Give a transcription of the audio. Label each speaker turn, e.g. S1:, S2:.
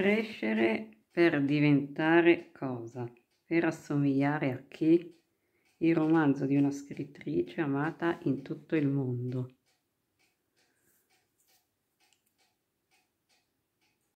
S1: Crescere per diventare cosa? Per assomigliare a chi? Il romanzo di una scrittrice amata in tutto il mondo.